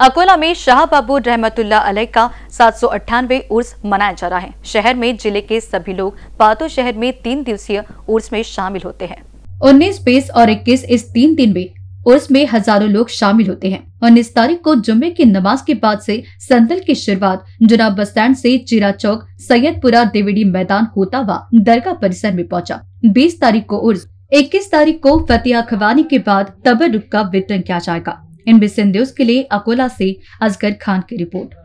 अकोला में शाहबाबू रहमतुल्ला अलह का सात सौ उर्स मनाया जा रहा है शहर में जिले के सभी लोग पातो शहर में तीन दिवसीय उर्स में शामिल होते हैं उन्नीस बीस और इक्कीस इस तीन दिन में उर्स में हजारों लोग शामिल होते हैं उन्नीस तारीख को जुम्मे की नमाज के बाद से संतल की शुरुआत जुनाब बस स्टैंड ऐसी चिरा चौक सैयदपुरा देवीडी मैदान होता हुआ दरगाह परिसर में पहुंचा। 20 तारीख को उर्स 21 तारीख को फतेह खबानी के बाद तबर का वितरण किया जाएगा इन बिसेंदेव के लिए अकोला से अजगर खान की रिपोर्ट